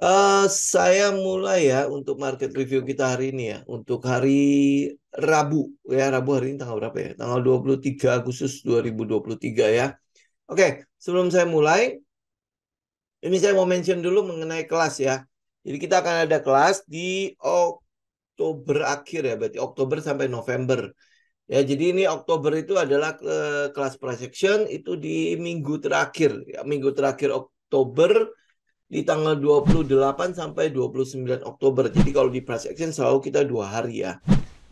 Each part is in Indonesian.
Uh, saya mulai ya untuk market review kita hari ini ya. Untuk hari Rabu ya, Rabu hari ini tanggal berapa ya? Tanggal 23 Agustus 2023 ya. Oke, sebelum saya mulai ini saya mau mention dulu mengenai kelas ya. Jadi kita akan ada kelas di Oktober akhir ya, berarti Oktober sampai November. Ya, jadi ini Oktober itu adalah uh, kelas projection itu di minggu terakhir, ya, minggu terakhir Oktober di tanggal 28 sampai 29 Oktober. Jadi kalau di price action selalu kita dua hari ya.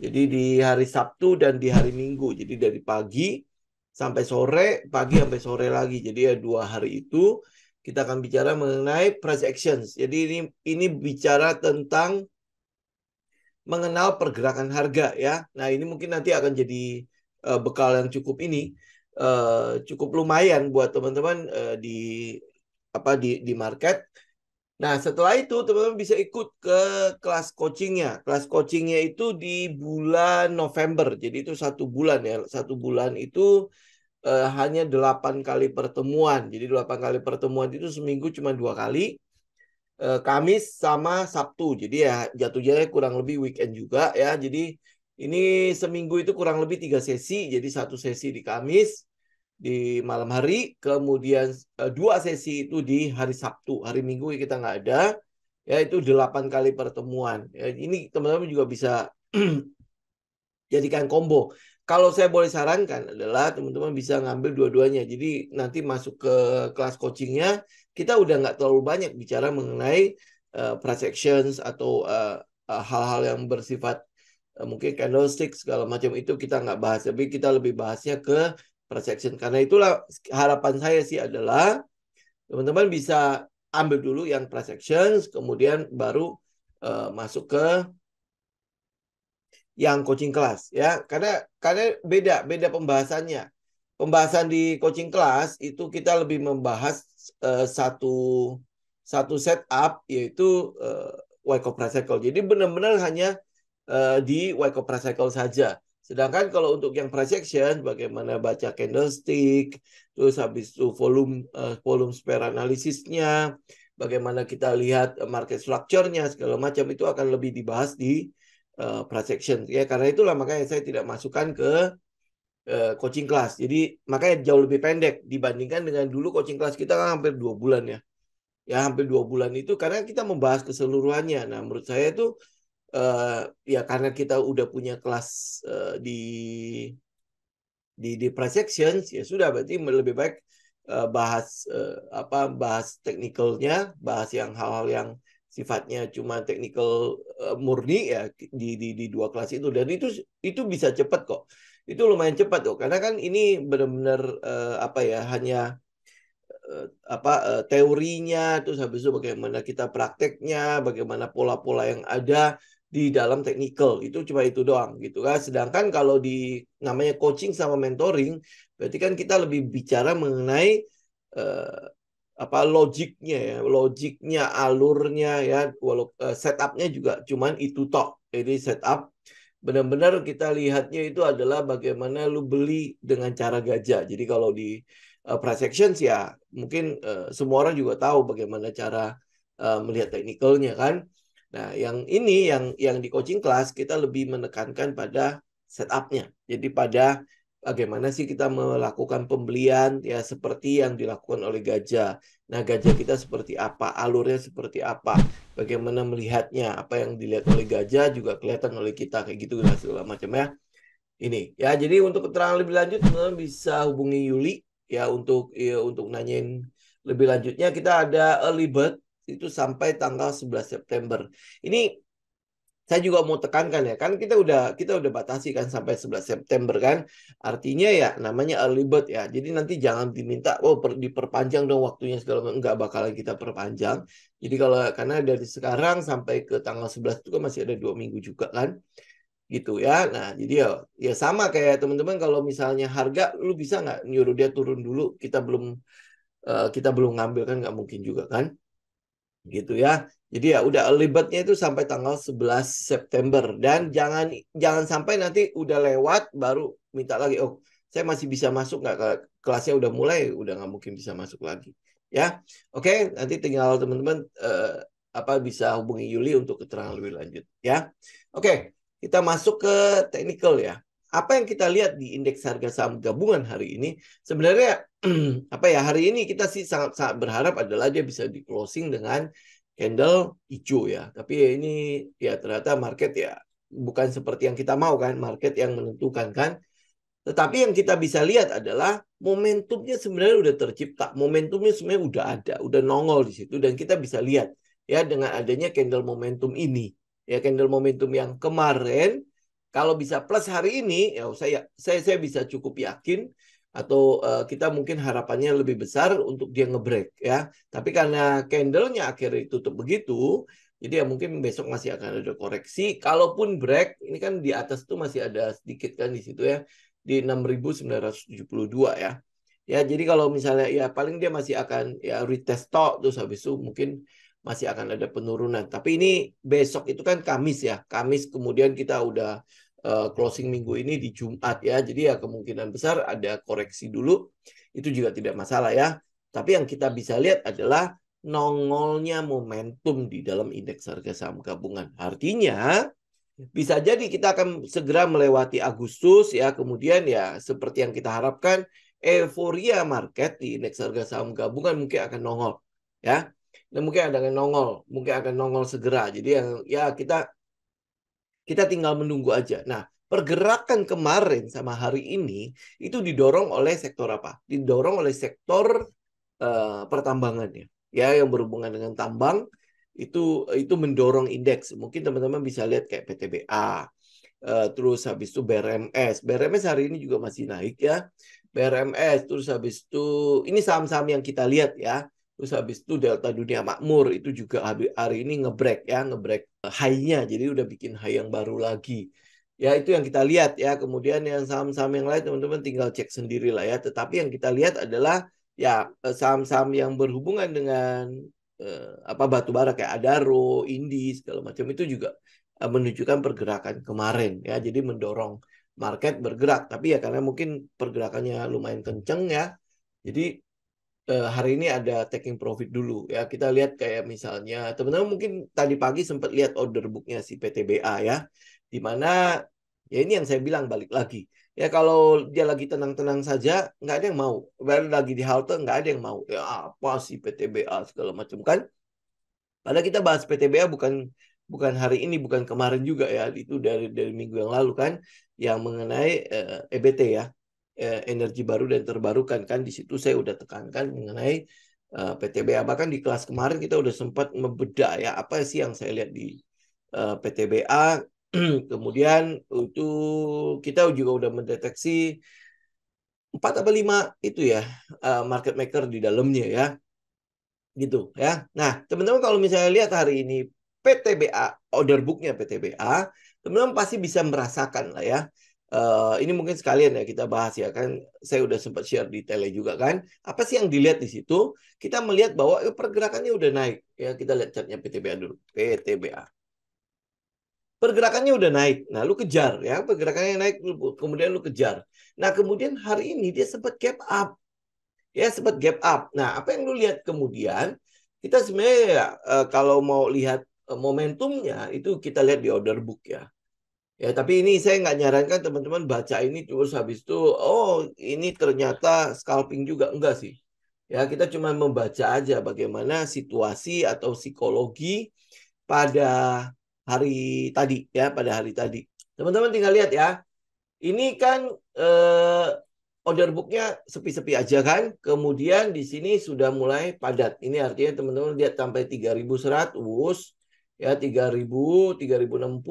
Jadi di hari Sabtu dan di hari Minggu. Jadi dari pagi sampai sore, pagi sampai sore lagi. Jadi ya dua hari itu kita akan bicara mengenai price actions. Jadi ini ini bicara tentang mengenal pergerakan harga ya. Nah, ini mungkin nanti akan jadi uh, bekal yang cukup ini uh, cukup lumayan buat teman-teman uh, di apa di di market. Nah, setelah itu teman-teman bisa ikut ke kelas coachingnya. Kelas coachingnya itu di bulan November. Jadi itu satu bulan ya. Satu bulan itu uh, hanya delapan kali pertemuan. Jadi delapan kali pertemuan itu seminggu cuma dua kali. Uh, Kamis sama Sabtu. Jadi ya jatuhnya kurang lebih weekend juga ya. Jadi ini seminggu itu kurang lebih tiga sesi. Jadi satu sesi di Kamis, di malam hari, kemudian eh, dua sesi itu di hari Sabtu, hari Minggu kita nggak ada, ya itu delapan kali pertemuan. Ya, ini teman-teman juga bisa jadikan combo. Kalau saya boleh sarankan adalah teman-teman bisa ngambil dua-duanya. Jadi nanti masuk ke kelas coachingnya, kita udah nggak terlalu banyak bicara mengenai uh, price actions atau eh, hal-hal uh, yang bersifat mungkin candlestick segala macam itu kita nggak bahas tapi kita lebih bahasnya ke Perception. Karena itulah harapan saya sih adalah teman-teman bisa ambil dulu yang perception, kemudian baru uh, masuk ke yang coaching kelas ya. Karena karena beda beda pembahasannya. Pembahasan di coaching kelas itu kita lebih membahas uh, satu satu setup yaitu uh, eh, Waiko Cycle. Jadi benar-benar hanya uh, di Waiko Cycle saja Sedangkan kalau untuk yang projection, bagaimana baca candlestick, terus habis itu volume uh, volume spare analisisnya, bagaimana kita lihat eh, market structure-nya segala macam itu akan lebih dibahas di uh, projection. Ya karena itulah makanya saya tidak masukkan ke uh, coaching class. Jadi makanya jauh lebih pendek dibandingkan dengan dulu coaching class kita kan hampir dua bulan ya. Ya hampir dua bulan itu karena kita membahas keseluruhannya. Nah menurut saya itu uh, ya karena kita udah punya kelas uh, di di di projections ya sudah berarti lebih baik uh, bahas uh, apa bahas teknikalnya bahas yang hal-hal yang sifatnya cuma technical uh, murni ya di, di di dua kelas itu dan itu itu bisa cepat kok itu lumayan cepat kok karena kan ini benar-benar uh, apa ya hanya uh, apa uh, teorinya terus habis itu bagaimana kita prakteknya bagaimana pola-pola yang ada di dalam technical itu cuma itu doang gitu kan sedangkan kalau di namanya coaching sama mentoring berarti kan kita lebih bicara mengenai uh, apa logiknya ya logiknya alurnya ya walau uh, setupnya juga cuman itu tok jadi setup benar-benar kita lihatnya itu adalah bagaimana lu beli dengan cara gajah jadi kalau di uh, eh, price actions ya mungkin uh, semua orang juga tahu bagaimana cara uh, melihat technicalnya kan Nah, yang ini yang yang di coaching class kita lebih menekankan pada setupnya. Jadi pada bagaimana sih kita melakukan pembelian ya seperti yang dilakukan oleh gajah. Nah, gajah kita seperti apa, alurnya seperti apa, bagaimana melihatnya, apa yang dilihat oleh gajah juga kelihatan oleh kita kayak gitu dan segala macam ya. Ini ya, jadi untuk keterangan lebih lanjut teman-teman bisa hubungi Yuli ya untuk ya, untuk nanyain lebih lanjutnya kita ada early bird itu sampai tanggal 11 September. Ini saya juga mau tekankan ya, kan kita udah kita udah batasi kan sampai 11 September kan. Artinya ya namanya early bird ya. Jadi nanti jangan diminta oh per, diperpanjang dong waktunya segala enggak bakalan kita perpanjang. Jadi kalau karena dari sekarang sampai ke tanggal 11 itu kan masih ada dua minggu juga kan gitu ya. Nah, jadi ya, ya sama kayak teman-teman kalau misalnya harga lu bisa nggak nyuruh dia turun dulu kita belum eh, kita belum ngambil kan nggak mungkin juga kan gitu ya. Jadi ya udah libatnya itu sampai tanggal 11 September dan jangan jangan sampai nanti udah lewat baru minta lagi oh saya masih bisa masuk nggak kelasnya udah mulai udah nggak mungkin bisa masuk lagi ya. Oke okay, nanti tinggal teman-teman uh, apa bisa hubungi Yuli untuk keterangan lebih lanjut ya. Oke okay, kita masuk ke technical ya apa yang kita lihat di indeks harga saham gabungan hari ini sebenarnya apa ya hari ini kita sih sangat sangat berharap adalah dia bisa di closing dengan candle hijau ya tapi ya ini ya ternyata market ya bukan seperti yang kita mau kan market yang menentukan kan tetapi yang kita bisa lihat adalah momentumnya sebenarnya udah tercipta momentumnya sebenarnya udah ada udah nongol di situ dan kita bisa lihat ya dengan adanya candle momentum ini ya candle momentum yang kemarin kalau bisa plus hari ini, ya saya saya saya bisa cukup yakin atau uh, kita mungkin harapannya lebih besar untuk dia ngebreak ya. Tapi karena candlenya akhirnya tutup begitu, jadi ya mungkin besok masih akan ada koreksi. Kalaupun break, ini kan di atas tuh masih ada sedikit kan di situ ya di 6.972 ya. Ya, jadi kalau misalnya ya paling dia masih akan ya retest top terus habis itu mungkin masih akan ada penurunan. Tapi ini besok itu kan Kamis ya. Kamis kemudian kita udah uh, closing minggu ini di Jumat ya. Jadi ya kemungkinan besar ada koreksi dulu. Itu juga tidak masalah ya. Tapi yang kita bisa lihat adalah nongolnya momentum di dalam indeks harga saham gabungan. Artinya bisa jadi kita akan segera melewati Agustus ya. Kemudian ya seperti yang kita harapkan euforia market di indeks harga saham gabungan mungkin akan nongol ya dan mungkin ada yang nongol, mungkin akan nongol segera. Jadi yang ya kita kita tinggal menunggu aja. Nah, pergerakan kemarin sama hari ini itu didorong oleh sektor apa? Didorong oleh sektor uh, eh, pertambangan ya. Ya yang berhubungan dengan tambang itu itu mendorong indeks. Mungkin teman-teman bisa lihat kayak PTBA. Uh, eh, terus habis itu BRMS. BRMS hari ini juga masih naik ya. BRMS terus habis itu ini saham-saham yang kita lihat ya Terus habis itu Delta Dunia Makmur itu juga hari ini ngebreak ya, ngebreak eh, high-nya. Jadi udah bikin high yang baru lagi. Ya itu yang kita lihat ya. Kemudian yang saham-saham yang lain teman-teman tinggal cek sendiri lah ya. Tetapi yang kita lihat adalah ya eh, saham-saham yang berhubungan dengan eh, apa batu bara kayak Adaro, Indi segala macam itu juga eh, menunjukkan pergerakan kemarin ya. Jadi mendorong market bergerak. Tapi ya karena mungkin pergerakannya lumayan kenceng ya. Jadi Eh, hari ini ada taking profit dulu ya kita lihat kayak misalnya teman-teman mungkin tadi pagi sempat lihat order booknya si PTBA ya dimana ya ini yang saya bilang balik lagi ya kalau dia lagi tenang-tenang saja nggak ada yang mau baru lagi di halte nggak ada yang mau ya apa sih PTBA segala macam kan pada kita bahas PTBA bukan bukan hari ini bukan kemarin juga ya itu dari dari minggu yang lalu kan yang mengenai uh, eh, EBT ya Eh, energi baru dan terbarukan kan di situ saya udah tekankan mengenai eh, PTBA ya, bahkan di kelas kemarin kita udah sempat membedah ya apa sih yang saya lihat di eh, PTBA kemudian itu kita juga udah mendeteksi empat atau lima itu ya market maker di dalamnya ya gitu ya nah teman-teman kalau misalnya lihat hari ini PTBA order booknya PTBA teman-teman pasti bisa merasakan lah ya Eh, ini mungkin sekalian ya kita bahas ya kan saya udah sempat share detailnya juga kan apa sih yang dilihat di situ kita melihat bahwa eh, pergerakannya udah naik ya kita lihat chartnya PTBA dulu PTBA pergerakannya udah naik. Nah, lu kejar ya, pergerakannya naik kemudian lu kejar. Nah, kemudian hari ini dia sempat gap up. Ya, sempat gap up. Nah, apa yang lu lihat kemudian? Kita sebenarnya ya, eh, kalau mau lihat eh, momentumnya itu kita lihat di order book ya. Ya, tapi ini saya nggak nyarankan teman-teman baca ini terus habis itu, oh ini ternyata scalping juga. Enggak sih. Ya, kita cuma membaca aja bagaimana situasi atau psikologi pada hari tadi. ya Pada hari tadi. Teman-teman tinggal lihat ya. Ini kan eh, order booknya sepi-sepi aja kan. Kemudian di sini sudah mulai padat. Ini artinya teman-teman lihat sampai 3100 ya 3000 3060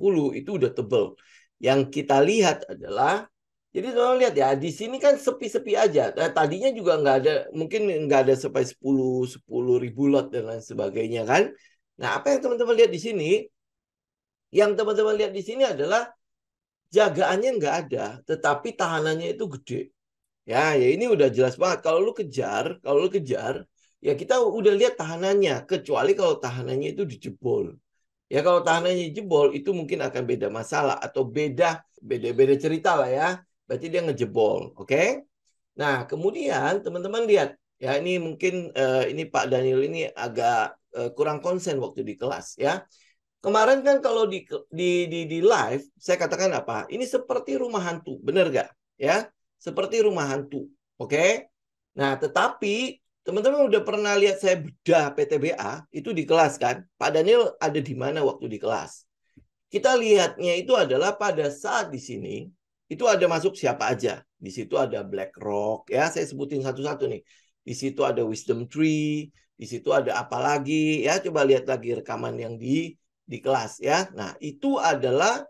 puluh itu udah tebel yang kita lihat adalah jadi tolong lihat ya di sini kan sepi-sepi aja nah, tadinya juga nggak ada mungkin nggak ada sampai 10 10 ribu lot dan lain sebagainya kan nah apa yang teman-teman lihat di sini yang teman-teman lihat di sini adalah jagaannya nggak ada tetapi tahanannya itu gede ya ya ini udah jelas banget kalau lu kejar kalau lu kejar ya kita udah lihat tahanannya kecuali kalau tahanannya itu dijebol ya kalau tahanannya jebol itu mungkin akan beda masalah atau beda beda beda cerita lah ya berarti dia ngejebol oke okay? nah kemudian teman-teman lihat ya ini mungkin uh, ini Pak Daniel ini agak uh, kurang konsen waktu di kelas ya kemarin kan kalau di di di, di live saya katakan apa ini seperti rumah hantu bener gak ya seperti rumah hantu oke okay? nah tetapi Teman-teman udah pernah lihat saya bedah PTBA itu di kelas kan? Pak Daniel ada di mana waktu di kelas? Kita lihatnya itu adalah pada saat di sini itu ada masuk siapa aja. Di situ ada BlackRock ya, saya sebutin satu-satu nih. Di situ ada Wisdom Tree, di situ ada apa lagi ya? Coba lihat lagi rekaman yang di di kelas ya. Nah, itu adalah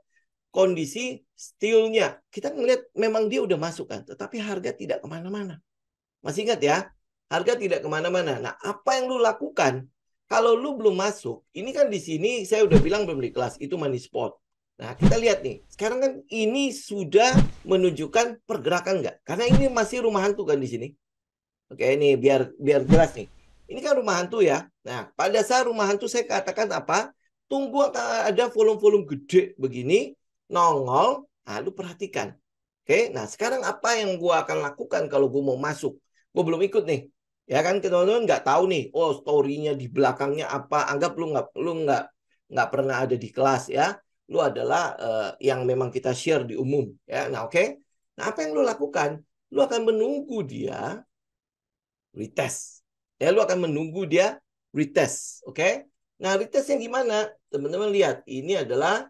kondisi stillnya Kita ngelihat memang dia udah masuk kan, tetapi harga tidak kemana-mana. Masih ingat ya? Harga tidak kemana-mana. Nah, apa yang lu lakukan? Kalau lu belum masuk, ini kan di sini saya udah bilang belum di kelas, itu money spot. Nah, kita lihat nih. Sekarang kan ini sudah menunjukkan pergerakan nggak? Karena ini masih rumah hantu kan di sini. Oke, ini biar biar jelas nih. Ini kan rumah hantu ya. Nah, pada saat rumah hantu saya katakan apa? Tunggu ada volume-volume gede begini, nongol, nah, lu perhatikan. Oke, nah sekarang apa yang gua akan lakukan kalau gua mau masuk? Gua belum ikut nih ya kan teman-teman nggak tahu nih oh storynya di belakangnya apa anggap lu nggak lu nggak nggak pernah ada di kelas ya lu adalah uh, yang memang kita share di umum ya nah oke okay? nah apa yang lu lakukan lu akan menunggu dia retest ya lu akan menunggu dia retest oke okay? nah retest yang gimana teman-teman lihat ini adalah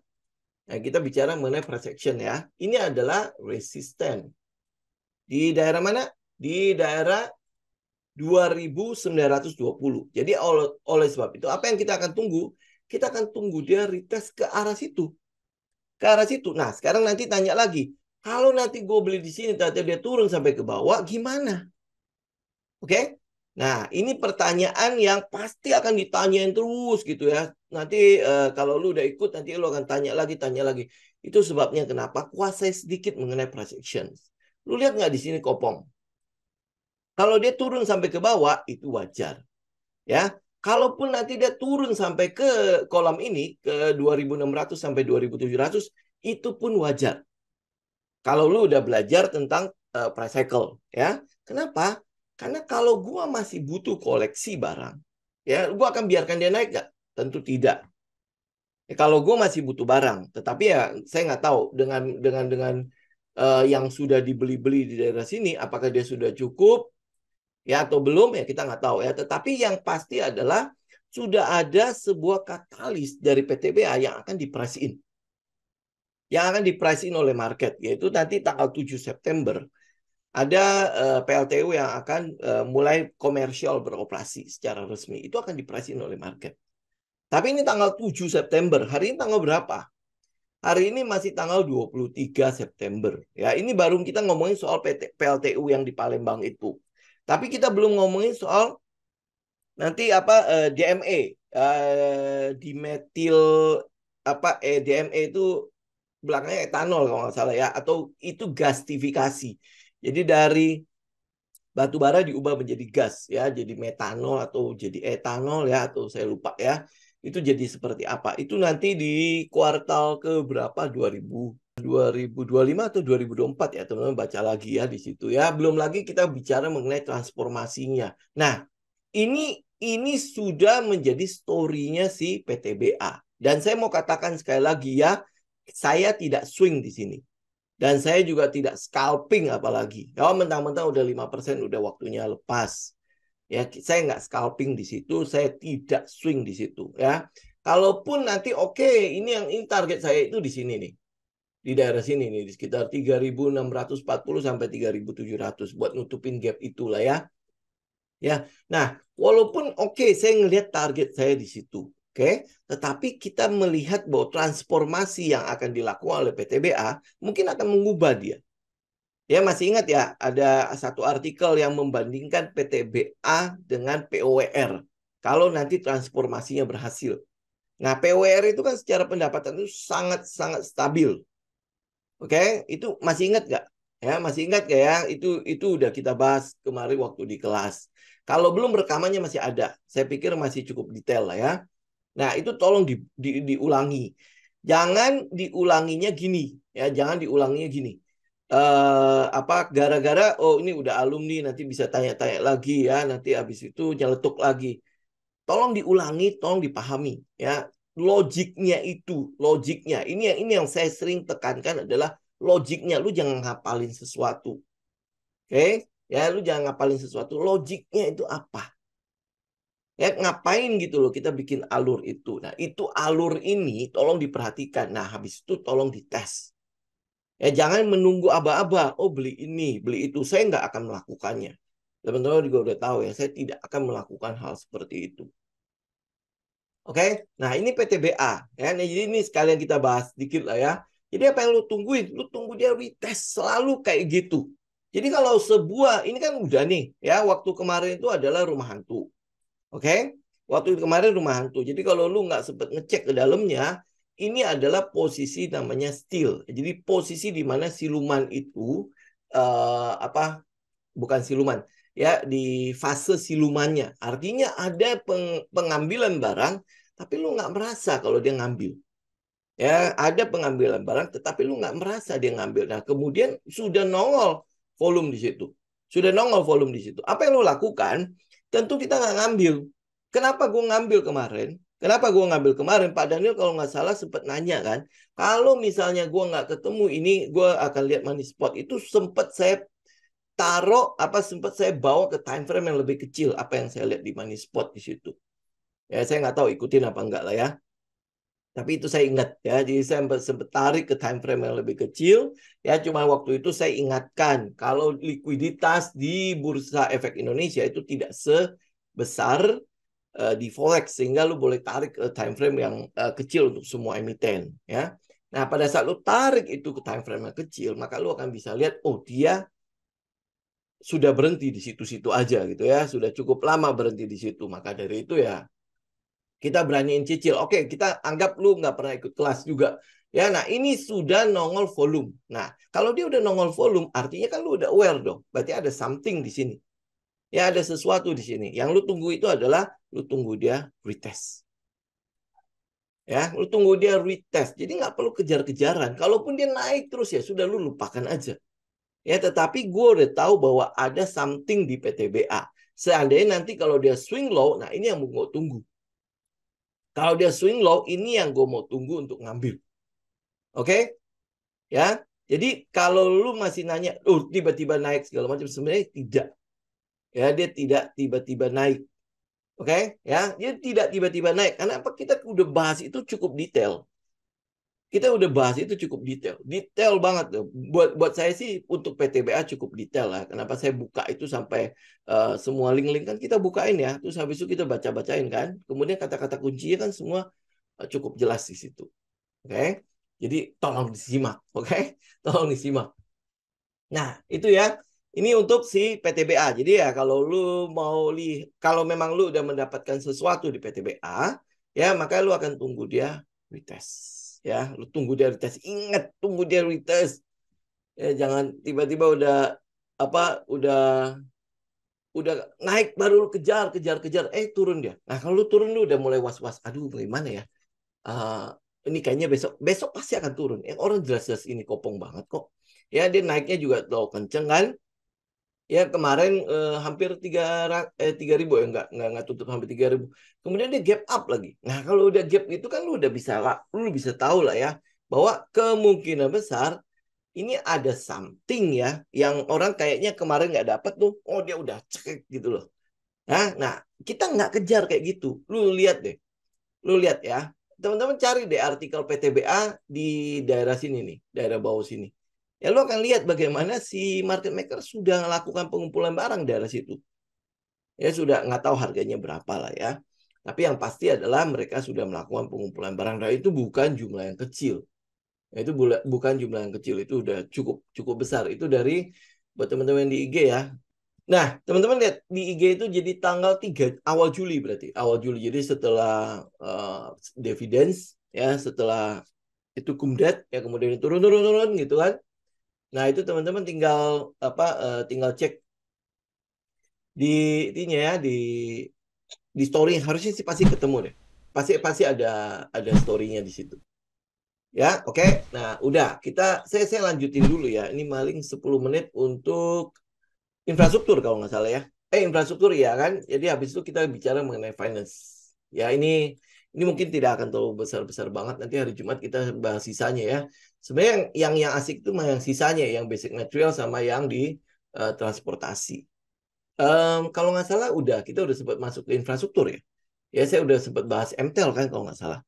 nah kita bicara mengenai price ya ini adalah resisten di daerah mana di daerah 2920. Jadi oleh, oleh sebab itu apa yang kita akan tunggu? Kita akan tunggu dia retest ke arah situ. Ke arah situ. Nah, sekarang nanti tanya lagi. Kalau nanti gue beli di sini, tadi dia turun sampai ke bawah, gimana? Oke? Okay? Nah, ini pertanyaan yang pasti akan ditanyain terus gitu ya. Nanti eh, kalau lu udah ikut, nanti lu akan tanya lagi, tanya lagi. Itu sebabnya kenapa kuasai sedikit mengenai price action. Lu lihat nggak di sini kopong? Kalau dia turun sampai ke bawah itu wajar. Ya, kalaupun nanti dia turun sampai ke kolam ini ke 2600 sampai 2700 itu pun wajar. Kalau lu udah belajar tentang uh, price cycle, ya. Kenapa? Karena kalau gua masih butuh koleksi barang, ya gua akan biarkan dia naik gak? Tentu tidak. Ya, kalau gua masih butuh barang, tetapi ya saya nggak tahu dengan dengan dengan uh, yang sudah dibeli-beli di daerah sini, apakah dia sudah cukup ya atau belum ya kita nggak tahu ya tetapi yang pasti adalah sudah ada sebuah katalis dari PTBA yang akan dipresin yang akan dipresin oleh market yaitu nanti tanggal 7 September ada uh, eh, PLTU yang akan uh, mulai komersial beroperasi secara resmi itu akan dipresin oleh market tapi ini tanggal 7 September hari ini tanggal berapa Hari ini masih tanggal 23 September. Ya, ini baru kita ngomongin soal PT, PLTU yang di Palembang itu. Tapi kita belum ngomongin soal nanti apa eh, DME, eh, dimetil apa eh, DME itu belakangnya etanol kalau nggak salah ya atau itu gasifikasi. Jadi dari batu bara diubah menjadi gas ya, jadi metanol atau jadi etanol ya atau saya lupa ya. Itu jadi seperti apa? Itu nanti di kuartal ke berapa 2000 2025 atau 2024 ya teman-teman baca lagi ya di situ ya. Belum lagi kita bicara mengenai transformasinya. Nah, ini ini sudah menjadi storynya si PTBA. Dan saya mau katakan sekali lagi ya, saya tidak swing di sini. Dan saya juga tidak scalping apalagi. Kalau oh, mentang-mentang udah 5% udah waktunya lepas. Ya, saya nggak scalping di situ, saya tidak swing di situ ya. Kalaupun nanti oke okay, ini yang ini target saya itu di sini nih di daerah sini nih di sekitar 3640 sampai 3700 buat nutupin gap itulah ya. Ya. Nah, walaupun oke okay, saya ngelihat target saya di situ, oke, okay? tetapi kita melihat bahwa transformasi yang akan dilakukan oleh PTBA mungkin akan mengubah dia. Ya, masih ingat ya, ada satu artikel yang membandingkan PTBA dengan POWR. E Kalau nanti transformasinya berhasil. Nah, POWR e itu kan secara pendapatan itu sangat-sangat stabil. Oke, okay? itu masih ingat nggak? Ya, masih ingat nggak ya? Itu itu udah kita bahas kemarin waktu di kelas. Kalau belum rekamannya masih ada. Saya pikir masih cukup detail lah ya. Nah, itu tolong di, di, diulangi. Jangan diulanginya gini, ya. Jangan diulanginya gini. Uh, apa gara-gara oh ini udah alumni nanti bisa tanya-tanya lagi ya nanti habis itu nyeletuk lagi tolong diulangi tolong dipahami ya logiknya itu logiknya ini yang ini yang saya sering tekankan adalah logiknya lu jangan ngapalin sesuatu oke okay? ya lu jangan ngapalin sesuatu logiknya itu apa ya ngapain gitu loh kita bikin alur itu nah itu alur ini tolong diperhatikan nah habis itu tolong dites ya jangan menunggu aba-aba oh beli ini beli itu saya nggak akan melakukannya teman-teman juga udah tahu ya saya tidak akan melakukan hal seperti itu Oke, okay? nah ini PTBA ya. Nah, jadi ini sekalian kita bahas sedikit lah ya. Jadi apa yang lu tungguin? Lu tunggu dia retest selalu kayak gitu. Jadi kalau sebuah ini kan udah nih ya waktu kemarin itu adalah rumah hantu. Oke? Okay? Waktu kemarin rumah hantu. Jadi kalau lu nggak sempat ngecek ke dalamnya, ini adalah posisi namanya still. Jadi posisi di mana siluman itu uh, apa? Bukan siluman ya di fase silumannya. Artinya ada peng, pengambilan barang tapi lu nggak merasa kalau dia ngambil. Ya, ada pengambilan barang tetapi lu nggak merasa dia ngambil. Nah, kemudian sudah nongol volume di situ. Sudah nongol volume di situ. Apa yang lu lakukan? Tentu kita nggak ngambil. Kenapa gua ngambil kemarin? Kenapa gue ngambil kemarin? Pak Daniel kalau nggak salah sempat nanya kan, kalau misalnya gue nggak ketemu ini, gue akan lihat money spot. Itu sempat saya taruh apa sempat saya bawa ke time frame yang lebih kecil apa yang saya lihat di money spot di situ. Ya saya nggak tahu ikutin apa enggak lah ya. Tapi itu saya ingat ya, jadi saya sempat, sempat tarik ke time frame yang lebih kecil. Ya cuma waktu itu saya ingatkan kalau likuiditas di bursa efek Indonesia itu tidak sebesar uh, di forex sehingga lu boleh tarik ke time frame yang uh, kecil untuk semua emiten ya. Nah, pada saat lu tarik itu ke time frame yang kecil, maka lu akan bisa lihat oh dia sudah berhenti di situ-situ aja gitu ya, sudah cukup lama berhenti di situ. Maka dari itu ya kita beraniin cicil. Oke, kita anggap lu nggak pernah ikut kelas juga. Ya, nah ini sudah nongol volume. Nah, kalau dia udah nongol volume, artinya kan lu udah aware dong. Berarti ada something di sini. Ya, ada sesuatu di sini. Yang lu tunggu itu adalah lu tunggu dia retest. Ya, lu tunggu dia retest. Jadi nggak perlu kejar-kejaran. Kalaupun dia naik terus ya sudah lu lupakan aja. Ya, tetapi gue udah tahu bahwa ada something di PTBA. Seandainya nanti kalau dia swing low, nah ini yang gue tunggu. Kalau dia swing low, ini yang gue mau tunggu untuk ngambil. Oke? Okay? Ya. Jadi kalau lu masih nanya, "Uh, tiba-tiba naik segala macam," sebenarnya tidak. Ya, dia tidak tiba-tiba naik. Oke, okay? ya, dia tidak tiba-tiba naik. Karena apa? Kita udah bahas itu cukup detail kita udah bahas itu cukup detail, detail banget. Tuh. Buat buat saya sih untuk PTBA cukup detail lah. Kenapa saya buka itu sampai uh, semua link-link kan kita bukain ya, terus habis itu kita baca-bacain kan. Kemudian kata-kata kuncinya kan semua eh, cukup jelas di situ. Oke. Okay? Jadi tolong disimak, oke? Okay? Tolong disimak. Nah, itu ya. Ini untuk si PTBA. Jadi ya kalau lu mau li kalau memang lu udah mendapatkan sesuatu di PTBA, ya maka lu akan tunggu dia retest ya lu tunggu dia tes ingat tunggu dia tes ya jangan tiba-tiba udah apa udah udah naik baru lu kejar kejar kejar eh turun dia nah kalau lu turun lu udah mulai was-was aduh bagaimana ya uh, ini kayaknya besok besok pasti akan turun eh, orang jelas-jelas ini kopong banget kok ya dia naiknya juga terlalu kenceng kan ya kemarin eh, hampir tiga eh, tiga ribu ya nggak nggak nggak tutup hampir tiga ribu kemudian dia gap up lagi nah kalau udah gap itu kan lu udah bisa lah lu bisa tahu lah ya bahwa kemungkinan besar ini ada something ya yang orang kayaknya kemarin nggak dapat tuh oh dia udah cek gitu loh nah nah kita nggak kejar kayak gitu lu lihat deh lu lihat ya teman-teman cari deh artikel PTBA di daerah sini nih daerah bawah sini Ya lo akan lihat bagaimana si market maker sudah melakukan pengumpulan barang dari situ. Ya sudah nggak tahu harganya berapa lah ya. Tapi yang pasti adalah mereka sudah melakukan pengumpulan barang dan nah, itu bukan jumlah yang kecil. Ya, itu bukan jumlah yang kecil itu sudah cukup cukup besar. Itu dari buat teman-teman di IG ya. Nah, teman-teman lihat di IG itu jadi tanggal 3 awal Juli berarti. Awal Juli. Jadi setelah uh, dividends ya, setelah itu kumdat ya kemudian turun turun turun gitu kan. Nah, itu teman-teman tinggal apa uh, tinggal cek di ininya ya di di story harusnya sih pasti ketemu deh. Pasti pasti ada ada story-nya di situ. Ya, oke. Okay? Nah, udah. Kita saya saya lanjutin dulu ya. Ini maling 10 menit untuk infrastruktur kalau nggak salah ya. Eh, infrastruktur ya kan. Jadi habis itu kita bicara mengenai finance. Ya, ini ini mungkin tidak akan terlalu besar-besar banget. Nanti hari Jumat kita bahas sisanya ya. Sebenarnya yang, yang yang asik itu yang sisanya, yang basic material sama yang di uh, transportasi. Um, kalau nggak salah udah kita udah sempat masuk ke infrastruktur ya. Ya saya udah sempat bahas MTL kan kalau nggak salah.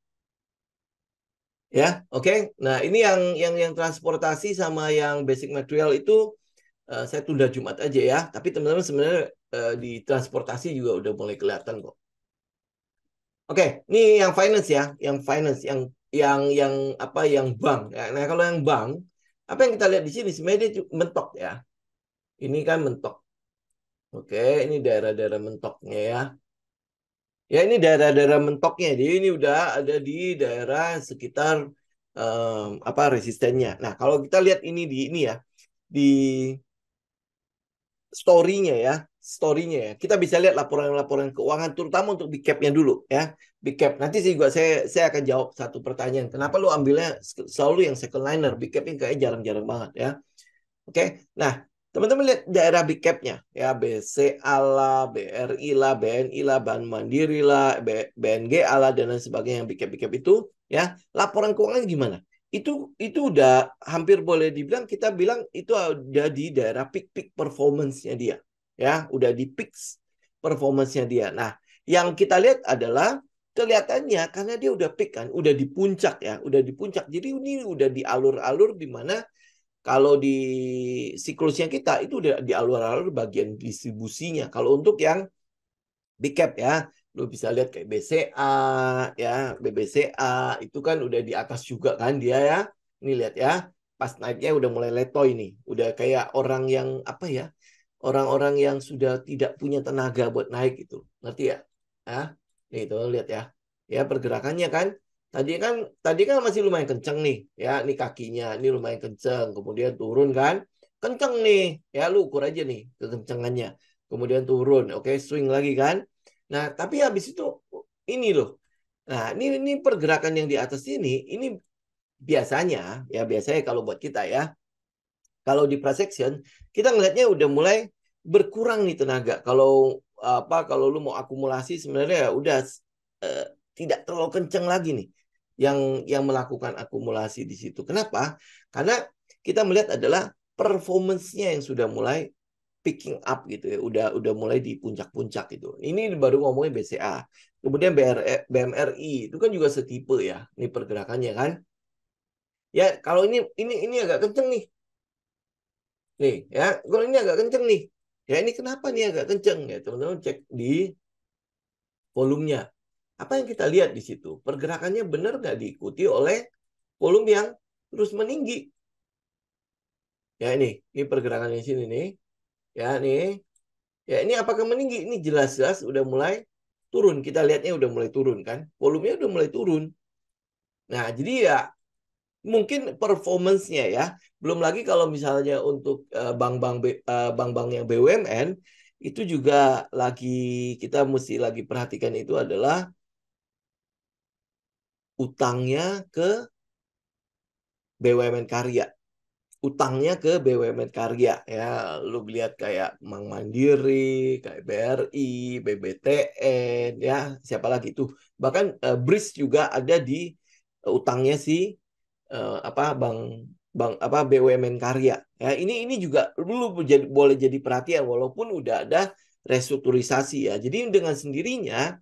Ya, oke. Okay? Nah ini yang yang yang transportasi sama yang basic material itu uh, saya tunda Jumat aja ya. Tapi teman-teman sebenarnya eh, di transportasi juga udah mulai kelihatan kok. Oke, okay, ini yang finance ya, yang finance, yang yang yang apa yang bank. Ya, nah kalau yang bank, apa yang kita lihat di sini sebenarnya dia mentok ya. Ini kan mentok. Oke, ini daerah-daerah mentoknya ya. Ya ini daerah-daerah mentoknya. Jadi ini udah ada di daerah sekitar um, apa resistennya. Nah kalau kita lihat ini di ini ya di storynya ya, storynya ya. Kita bisa lihat laporan-laporan keuangan terutama untuk di capnya dulu ya big cap. Nanti sih gua saya saya akan jawab satu pertanyaan. Kenapa lu ambilnya selalu yang second liner? Big cap ini kayaknya jarang-jarang banget ya. Oke. Okay? Nah, teman-teman lihat daerah big cap-nya ya BCA lah, BRI lah, BNI lah, Bank Mandiri lah, BNG lah dan lain sebagainya yang big cap big cap itu ya. Laporan keuangan gimana? Itu itu udah hampir boleh dibilang kita bilang itu ada di daerah peak-peak performance-nya dia. Ya, udah di peak performance-nya dia. Nah, yang kita lihat adalah kelihatannya karena dia udah peak kan, udah di puncak ya, udah di puncak. Jadi ini udah di alur-alur di mana kalau di siklusnya kita itu udah di alur-alur bagian distribusinya. Kalau untuk yang big cap ya, lo bisa lihat kayak BCA ya, BBCA itu kan udah di atas juga kan dia ya. Ini lihat ya, pas naiknya udah mulai leto ini. udah kayak orang yang apa ya? Orang-orang yang sudah tidak punya tenaga buat naik itu. Ngerti ya? Hah? Nih itu lihat ya ya pergerakannya kan tadi kan tadi kan masih lumayan kenceng nih ya ini kakinya ini lumayan kenceng kemudian turun kan kenceng nih ya lu ukur aja nih kekencengannya kemudian turun oke swing lagi kan nah tapi habis itu ini loh nah ini ini pergerakan yang di atas ini ini biasanya ya biasanya kalau buat kita ya kalau di pre kita ngelihatnya udah mulai berkurang nih tenaga kalau apa kalau lu mau akumulasi sebenarnya ya udah uh, tidak terlalu kenceng lagi nih yang yang melakukan akumulasi di situ. Kenapa? Karena kita melihat adalah performance-nya yang sudah mulai picking up gitu ya, udah udah mulai di puncak-puncak gitu. Ini baru ngomongin BCA. Kemudian BMRI e, itu kan juga setipe ya, ini pergerakannya kan. Ya, kalau ini ini ini agak kenceng nih. Nih, ya, kalau ini agak kenceng nih. Ya ini kenapa nih agak kenceng ya teman-teman cek di volumenya. Apa yang kita lihat di situ? Pergerakannya benar nggak diikuti oleh volume yang terus meninggi. Ya ini, ini pergerakan di sini nih. Ya ini Ya ini apakah meninggi? Ini jelas-jelas udah mulai turun. Kita lihatnya udah mulai turun kan. Volumenya udah mulai turun. Nah, jadi ya mungkin performance-nya ya. Belum lagi kalau misalnya untuk eh, bank-bank eh, bank-bank yang BUMN itu juga lagi kita mesti lagi perhatikan itu adalah utangnya ke BUMN karya. Utangnya ke BUMN karya ya. Lu lihat kayak Mang Mandiri, kayak BRI, BBTN ya, siapa lagi itu. Bahkan uh, eh, BRIS juga ada di utangnya si uh, apa bang bang apa BUMN karya ya ini ini juga belum jadi, boleh jadi perhatian walaupun udah ada restrukturisasi ya jadi dengan sendirinya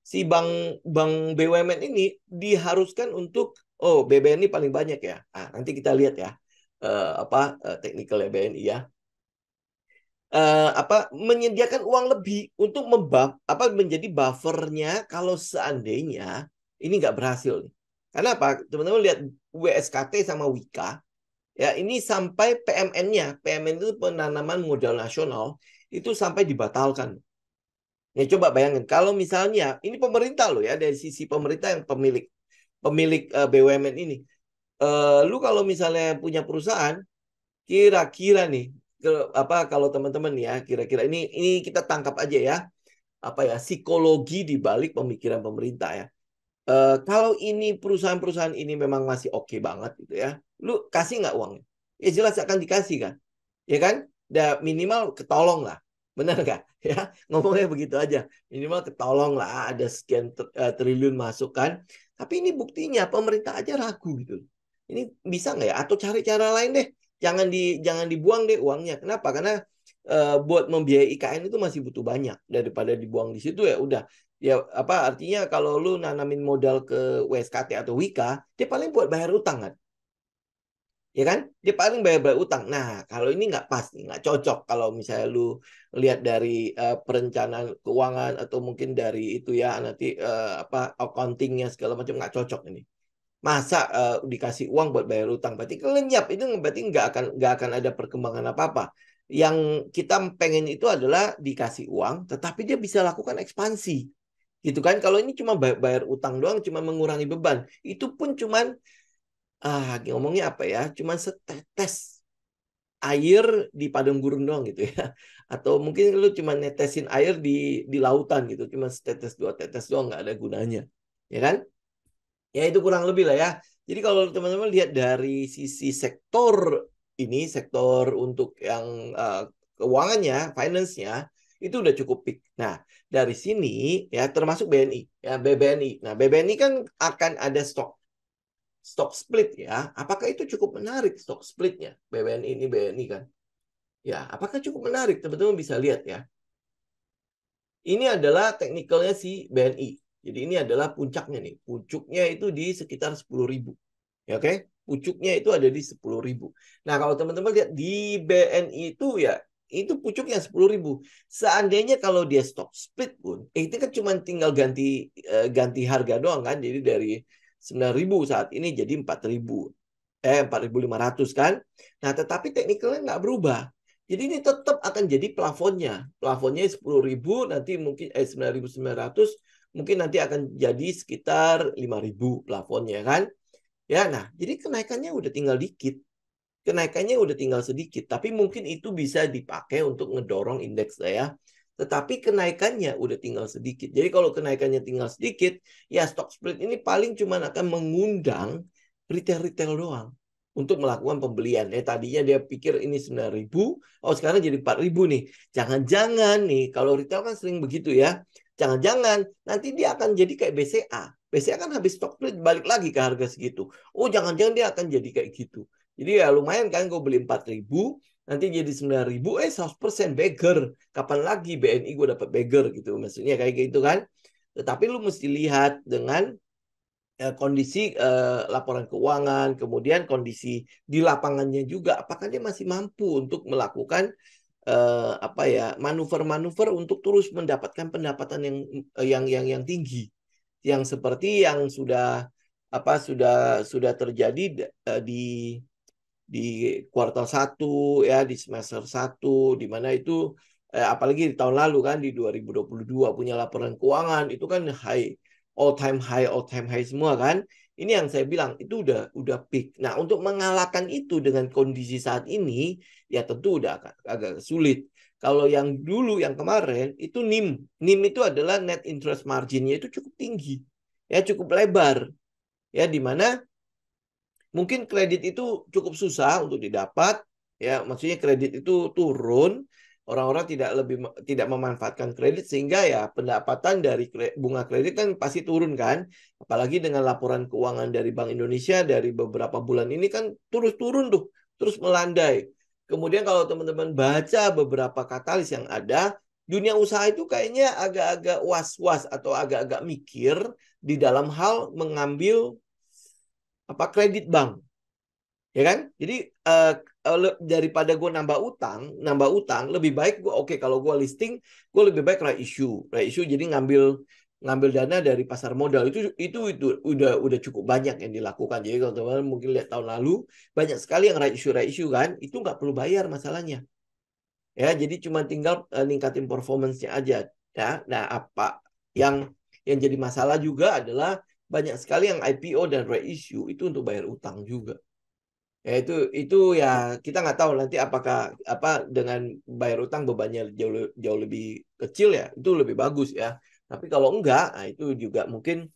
si bang bank BUMN ini diharuskan untuk oh BBN ini paling banyak ya nah, nanti kita lihat ya uh, apa eh, teknikal BNI ya uh, apa menyediakan uang lebih untuk membab apa menjadi buffernya kalau seandainya ini nggak berhasil nih karena apa? Teman-teman lihat WSKT sama Wika. Ya, ini sampai PMN-nya, PMN itu penanaman modal nasional, itu sampai dibatalkan. Ya coba bayangin, kalau misalnya ini pemerintah loh ya dari sisi pemerintah yang pemilik pemilik uh, eh, BUMN ini. Uh, lu kalau misalnya punya perusahaan, kira-kira nih ke, apa kalau teman-teman ya kira-kira ini ini kita tangkap aja ya apa ya psikologi di balik pemikiran pemerintah ya. Uh, kalau ini perusahaan-perusahaan ini memang masih oke okay banget gitu ya, lu kasih nggak uangnya? Ya jelas akan dikasih kan, ya kan? Da, minimal ketolong lah, benar nggak? Ya ngomongnya begitu aja, minimal ketolong lah ada sekian eh, triliun masuk kan. Tapi ini buktinya pemerintah aja ragu gitu. Ini bisa nggak ya? Atau cari cara lain deh, jangan di jangan dibuang deh uangnya. Kenapa? Karena uh, buat membiayai IKN itu masih butuh banyak daripada dibuang di situ ya udah ya apa artinya kalau lu nanamin modal ke WSKT atau Wika dia paling buat bayar utang kan ya kan dia paling bayar bayar utang nah kalau ini nggak pas nggak cocok kalau misalnya lu lihat dari uh, perencanaan keuangan atau mungkin dari itu ya nanti uh, apa accountingnya segala macam nggak cocok ini masa uh, dikasih uang buat bayar utang berarti kelenyap itu berarti nggak akan nggak akan ada perkembangan apa apa yang kita pengen itu adalah dikasih uang tetapi dia bisa lakukan ekspansi gitu kan kalau ini cuma bayar utang doang, cuma mengurangi beban. Itu pun cuma ah ngomongnya apa ya? cuma setetes air di padang gurun doang gitu ya. Atau mungkin lu cuma netesin air di di lautan gitu, cuma setetes dua tetes doang nggak ada gunanya. Ya kan? Ya itu kurang lebih lah ya. Jadi kalau teman-teman lihat dari sisi sektor ini sektor untuk yang uh, keuangannya, finance-nya, itu udah cukup peak. Nah, dari sini ya termasuk BNI, ya BBNI. Nah, BBNI kan akan ada stok stok split ya. Apakah itu cukup menarik stok splitnya? BBNI ini BNI kan. Ya, apakah cukup menarik? Teman-teman bisa lihat ya. Ini adalah teknikalnya si BNI. Jadi ini adalah puncaknya nih. Puncaknya itu di sekitar 10.000. Ya oke. Okay? Pucuknya itu ada di 10.000. Nah, kalau teman-teman lihat di BNI itu ya itu pucuknya sepuluh ribu. Seandainya kalau dia stop split pun, eh, itu kan cuma tinggal ganti eh, ganti harga doang kan. Jadi dari sembilan ribu saat ini jadi empat ribu, eh empat ribu lima ratus kan. Nah tetapi teknikalnya nggak berubah. Jadi ini tetap akan jadi plafonnya. Plafonnya sepuluh ribu nanti mungkin eh sembilan ribu sembilan ratus mungkin nanti akan jadi sekitar lima ribu plafonnya kan. Ya, nah, jadi kenaikannya udah tinggal dikit kenaikannya udah tinggal sedikit, tapi mungkin itu bisa dipakai untuk ngedorong indeks ya. Tetapi kenaikannya udah tinggal sedikit. Jadi kalau kenaikannya tinggal sedikit, ya stock split ini paling cuma akan mengundang retail-retail doang untuk melakukan pembelian. Eh tadinya dia pikir ini 9.000, oh sekarang jadi 4.000 nih. Jangan-jangan nih kalau retail kan sering begitu ya. Jangan-jangan nanti dia akan jadi kayak BCA. BCA kan habis stock split balik lagi ke harga segitu. Oh jangan-jangan dia akan jadi kayak gitu. Jadi ya lumayan kan gue beli ribu, nanti jadi ribu. eh 100% beggar. Kapan lagi BNI gue dapat beggar gitu maksudnya kayak gitu kan. Tetapi lu mesti lihat dengan eh, kondisi eh, laporan keuangan, kemudian kondisi di lapangannya juga apakah dia masih mampu untuk melakukan eh, apa ya manuver-manuver untuk terus mendapatkan pendapatan yang yang yang yang tinggi yang seperti yang sudah apa sudah sudah terjadi eh, di di kuartal satu ya di semester satu di mana itu eh, apalagi di tahun lalu kan di 2022 punya laporan keuangan itu kan high all time high all time high semua kan ini yang saya bilang itu udah udah peak. Nah, untuk mengalahkan itu dengan kondisi saat ini ya tentu udah agak, agak sulit. Kalau yang dulu yang kemarin itu NIM. NIM itu adalah net interest marginnya itu cukup tinggi. Ya cukup lebar. Ya di mana mungkin kredit itu cukup susah untuk didapat ya maksudnya kredit itu turun orang-orang tidak lebih tidak memanfaatkan kredit sehingga ya pendapatan dari bunga kredit kan pasti turun kan apalagi dengan laporan keuangan dari Bank Indonesia dari beberapa bulan ini kan terus turun tuh terus melandai kemudian kalau teman-teman baca beberapa katalis yang ada dunia usaha itu kayaknya agak-agak was-was atau agak-agak mikir di dalam hal mengambil apa kredit bank ya kan jadi uh, daripada gue nambah utang nambah utang lebih baik gue oke okay, kalau gue listing gue lebih baik lah isu, lah issue jadi ngambil ngambil dana dari pasar modal itu itu itu udah udah cukup banyak yang dilakukan jadi kalau teman-teman mungkin lihat tahun lalu banyak sekali yang right isu right issue kan itu nggak perlu bayar masalahnya ya jadi cuma tinggal uh, ningkatin performancenya aja ya nah apa yang yang jadi masalah juga adalah banyak sekali yang IPO dan reissue itu untuk bayar utang juga. Ya itu itu ya kita nggak tahu nanti apakah apa dengan bayar utang bebannya jauh jauh lebih kecil ya itu lebih bagus ya. Tapi kalau enggak, nah itu juga mungkin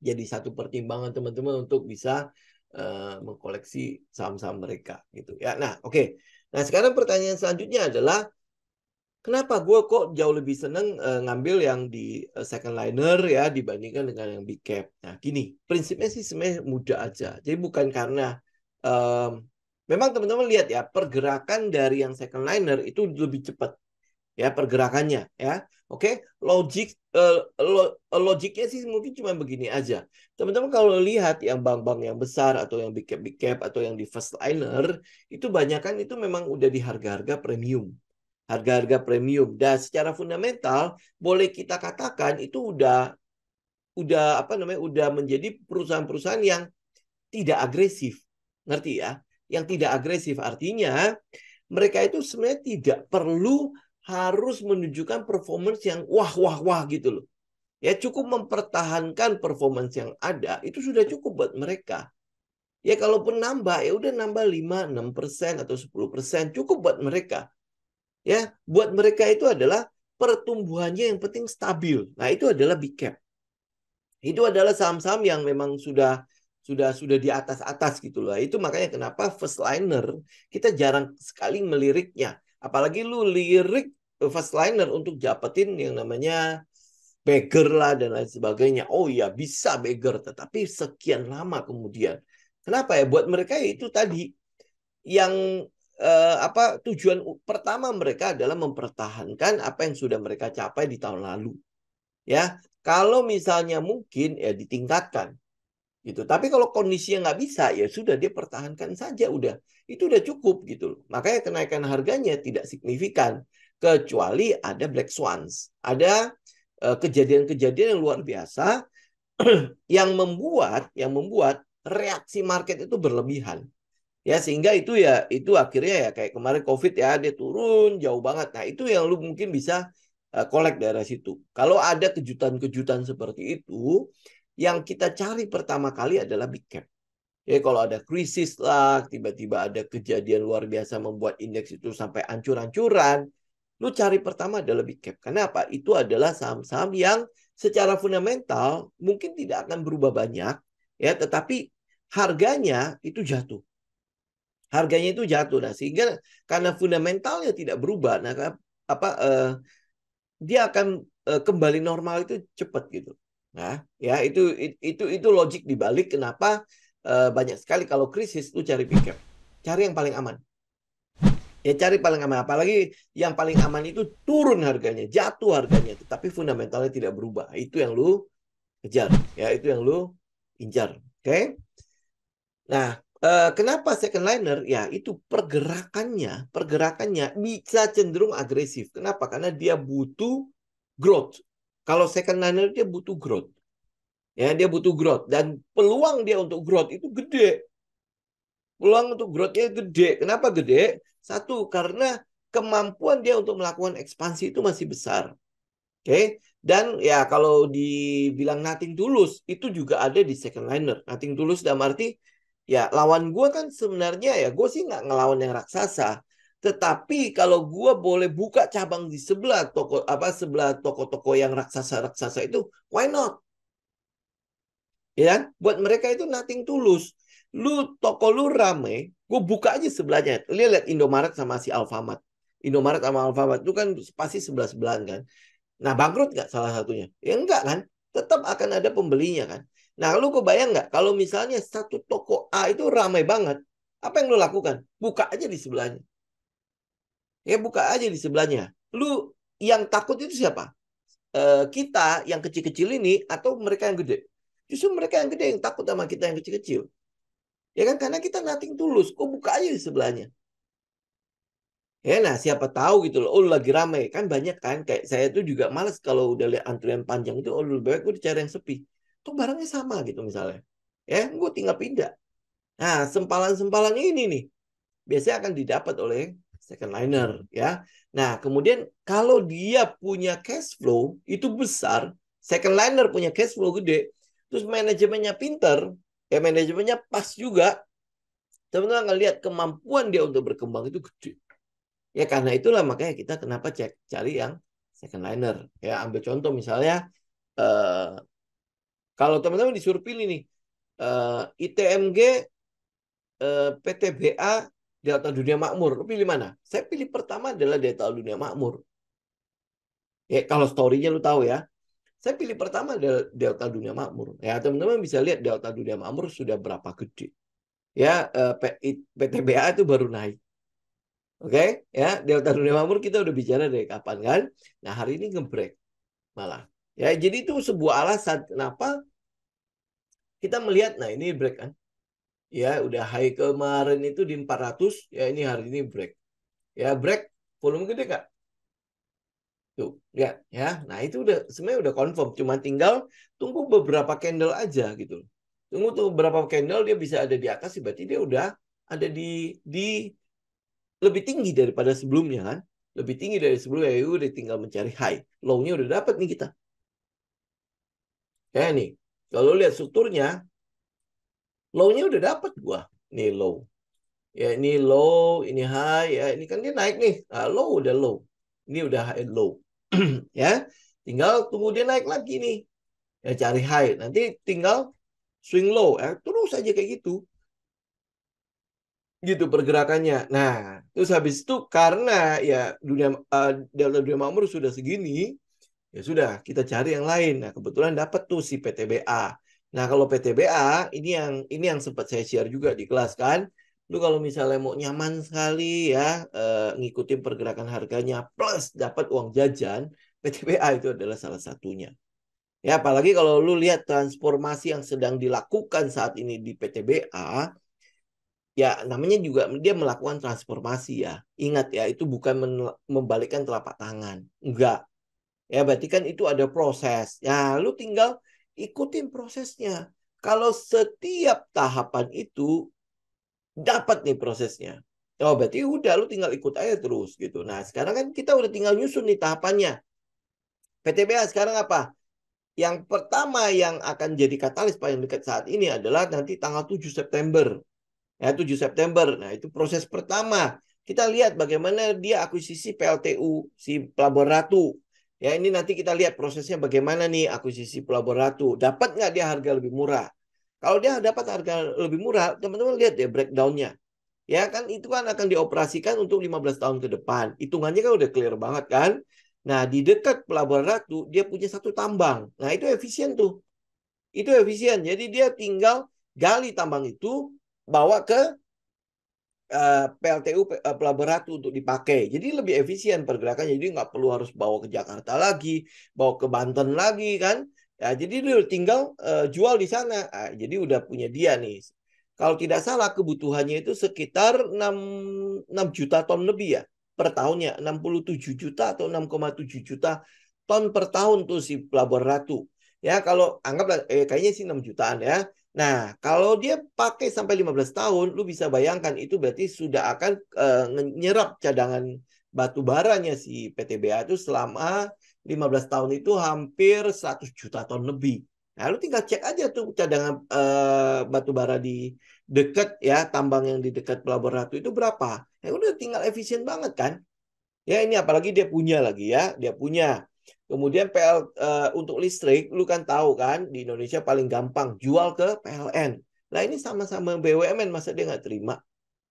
jadi satu pertimbangan teman-teman untuk bisa uh, mengkoleksi saham-saham mereka gitu ya. Nah, oke. Okay. Nah, sekarang pertanyaan selanjutnya adalah kenapa gue kok jauh lebih seneng uh, ngambil yang di uh, second liner ya dibandingkan dengan yang big cap. Nah gini, prinsipnya sih sebenarnya mudah aja. Jadi bukan karena um, memang teman-teman lihat ya pergerakan dari yang second liner itu lebih cepat ya pergerakannya ya. Oke, okay? logik uh, eh, lo, logiknya sih mungkin cuma begini aja. Teman-teman kalau lihat yang bank-bank yang besar atau yang big cap big cap atau yang di first liner itu banyak kan itu memang udah di harga-harga premium harga-harga premium dan secara fundamental boleh kita katakan itu udah udah apa namanya udah menjadi perusahaan-perusahaan yang tidak agresif ngerti ya yang tidak agresif artinya mereka itu sebenarnya tidak perlu harus menunjukkan performance yang wah wah wah gitu loh. Ya cukup mempertahankan performance yang ada itu sudah cukup buat mereka. Ya kalaupun nambah ya udah nambah 5, 6% atau 10% cukup buat mereka ya buat mereka itu adalah pertumbuhannya yang penting stabil. Nah, itu adalah big cap. Itu adalah saham-saham yang memang sudah sudah sudah di atas-atas gitu loh. Itu makanya kenapa first liner kita jarang sekali meliriknya. Apalagi lu lirik first liner untuk dapetin yang namanya beggar lah dan lain sebagainya. Oh ya bisa beggar tetapi sekian lama kemudian. Kenapa ya buat mereka itu tadi yang eh, apa tujuan pertama mereka adalah mempertahankan apa yang sudah mereka capai di tahun lalu. Ya, kalau misalnya mungkin ya ditingkatkan gitu. Tapi kalau kondisinya nggak bisa ya sudah dia pertahankan saja udah. Itu udah cukup gitu Makanya kenaikan harganya tidak signifikan kecuali ada black swans. Ada eh, kejadian-kejadian yang luar biasa yang membuat yang membuat reaksi market itu berlebihan ya sehingga itu ya itu akhirnya ya kayak kemarin covid ya dia turun jauh banget nah itu yang lu mungkin bisa kolek eh, uh, daerah situ kalau ada kejutan-kejutan seperti itu yang kita cari pertama kali adalah big cap ya kalau ada krisis lah tiba-tiba ada kejadian luar biasa membuat indeks itu sampai ancur-ancuran lu cari pertama adalah big cap karena apa itu adalah saham-saham yang secara fundamental mungkin tidak akan berubah banyak ya tetapi harganya itu jatuh harganya itu jatuh nah sehingga karena fundamentalnya tidak berubah nah apa eh, dia akan eh, kembali normal itu cepat gitu nah ya itu itu itu logik dibalik kenapa eh, banyak sekali kalau krisis lu cari pikir cari yang paling aman ya cari paling aman apalagi yang paling aman itu turun harganya jatuh harganya tetapi fundamentalnya tidak berubah nah, itu yang lu kejar ya itu yang lu incar, oke okay? nah Eh, kenapa second liner? Ya, itu pergerakannya, pergerakannya bisa cenderung agresif. Kenapa? Karena dia butuh growth. Kalau second liner dia butuh growth. Ya, dia butuh growth dan peluang dia untuk growth itu gede. Peluang untuk growthnya nya gede. Kenapa gede? Satu, karena kemampuan dia untuk melakukan ekspansi itu masih besar. Oke, okay? dan ya kalau dibilang nothing tulus itu juga ada di second liner. Nothing tulus dalam arti Ya lawan gue kan sebenarnya ya gue sih nggak ngelawan yang raksasa. Tetapi kalau gue boleh buka cabang di sebelah toko apa sebelah toko-toko yang raksasa-raksasa itu, why not? Ya, kan? buat mereka itu nothing tulus. Lu toko lu rame, gue buka aja sebelahnya. Lihat lihat Indomaret sama si Alfamart. Indomaret sama Alfamart itu kan pasti sebelah-sebelahan kan. Nah bangkrut nggak salah satunya? Ya enggak kan. Tetap akan ada pembelinya kan. Nah, lu kebayang nggak kalau misalnya satu toko A itu ramai banget, apa yang lu lakukan? Buka aja di sebelahnya. Ya, buka aja di sebelahnya. Lu yang takut itu siapa? E, kita yang kecil-kecil ini atau mereka yang gede? Justru mereka yang gede yang takut sama kita yang kecil-kecil. Ya kan? Karena kita nating tulus. Kok buka aja di sebelahnya? Ya, nah siapa tahu gitu loh. Oh, lagi ramai. Kan banyak kan. Kayak saya tuh juga males kalau udah lihat antrian panjang itu. Oh, lebih baik gue cari yang sepi Tuh barangnya sama gitu misalnya. Ya, gue tinggal pindah. Nah, sempalan-sempalan ini nih biasanya akan didapat oleh second liner ya. Nah, kemudian kalau dia punya cash flow itu besar, second liner punya cash flow gede, terus manajemennya pinter, ya manajemennya pas juga. Teman-teman akan lihat kemampuan dia untuk berkembang itu gede. Ya karena itulah makanya kita kenapa cek cari yang second liner. Ya ambil contoh misalnya eh, kalau teman-teman disuruh pilih nih, uh, eh, ITMG, uh, eh, PTBA, Delta Dunia Makmur, pilih mana? Saya pilih pertama adalah Delta Dunia Makmur. Ya, kalau story-nya lu tahu ya. Saya pilih pertama adalah Delta Dunia Makmur. Ya, teman-teman bisa lihat Delta Dunia Makmur sudah berapa gede. Ya, eh, PTBA itu baru naik. Oke, okay? ya Delta Dunia Makmur kita udah bicara dari kapan kan? Nah hari ini ngebreak malah. Ya jadi itu sebuah alasan kenapa kita melihat nah ini break kan ya udah high kemarin itu di 400 ya ini hari ini break ya break volume gede nggak tuh ya ya nah itu udah sebenarnya udah confirm cuma tinggal tunggu beberapa candle aja gitu tunggu tuh beberapa candle dia bisa ada di atas berarti dia udah ada di di lebih tinggi daripada sebelumnya kan lebih tinggi dari sebelumnya ya udah tinggal mencari high low-nya udah dapat nih kita ya nih kalau lihat strukturnya, low-nya udah dapat gua. Nih low. Ya ini low, ini high, ya ini kan dia naik nih. Nah, low udah low. Ini udah high low. ya. Tinggal tunggu dia naik lagi nih. Ya cari high. Nanti tinggal swing low. Ya, terus aja kayak gitu. Gitu pergerakannya. Nah, terus habis itu karena ya dunia uh, dunia makmur sudah segini, Ya sudah, kita cari yang lain. Nah, kebetulan dapat tuh si PTBA. Nah, kalau PTBA ini yang ini yang sempat saya share juga di kelas kan. Lu kalau misalnya mau nyaman sekali ya eh, ngikutin pergerakan harganya plus dapat uang jajan, PTBA itu adalah salah satunya. Ya, apalagi kalau lu lihat transformasi yang sedang dilakukan saat ini di PTBA, ya namanya juga dia melakukan transformasi ya. Ingat ya, itu bukan membalikkan telapak tangan. Enggak. Ya berarti kan itu ada proses. Ya lu tinggal ikutin prosesnya. Kalau setiap tahapan itu dapat nih prosesnya. Oh berarti udah lu tinggal ikut aja terus gitu. Nah sekarang kan kita udah tinggal nyusun nih tahapannya. PTBA sekarang apa? Yang pertama yang akan jadi katalis paling dekat saat ini adalah nanti tanggal 7 September. Ya 7 September. Nah itu proses pertama. Kita lihat bagaimana dia akuisisi PLTU si Pelabuhan Ratu Ya ini nanti kita lihat prosesnya bagaimana nih akuisisi pelabur ratu. Dapat nggak dia harga lebih murah? Kalau dia dapat harga lebih murah, teman-teman lihat ya breakdownnya. Ya kan itu kan akan dioperasikan untuk 15 tahun ke depan. Hitungannya kan udah clear banget kan. Nah di dekat pelabuhan ratu dia punya satu tambang. Nah itu efisien tuh. Itu efisien. Jadi dia tinggal gali tambang itu bawa ke Eh, PLTU eh, pelabuhan ratu untuk dipakai. Jadi lebih efisien pergerakannya. Jadi nggak perlu harus bawa ke Jakarta lagi, bawa ke Banten lagi kan. Ya, jadi dia tinggal uh, jual di sana. Nah, jadi udah punya dia nih. Kalau tidak salah kebutuhannya itu sekitar 6, 6 juta ton lebih ya per tahunnya. 67 juta atau 6,7 juta ton per tahun tuh si Pelabuhan Ratu. Ya kalau anggaplah eh, kayaknya sih 6 jutaan ya. Nah, kalau dia pakai sampai 15 tahun, lu bisa bayangkan itu berarti sudah akan uh, eh, menyerap cadangan batu baranya si PTBA itu selama 15 tahun itu hampir 100 juta ton lebih. Nah, lu tinggal cek aja tuh cadangan uh, batu bara di dekat ya tambang yang di dekat Pelabuhan Ratu itu berapa. Ya udah tinggal efisien banget kan. Ya ini apalagi dia punya lagi ya, dia punya Kemudian PL uh, eh, untuk listrik, lu kan tahu kan di Indonesia paling gampang jual ke PLN. Nah ini sama-sama BUMN masa dia nggak terima?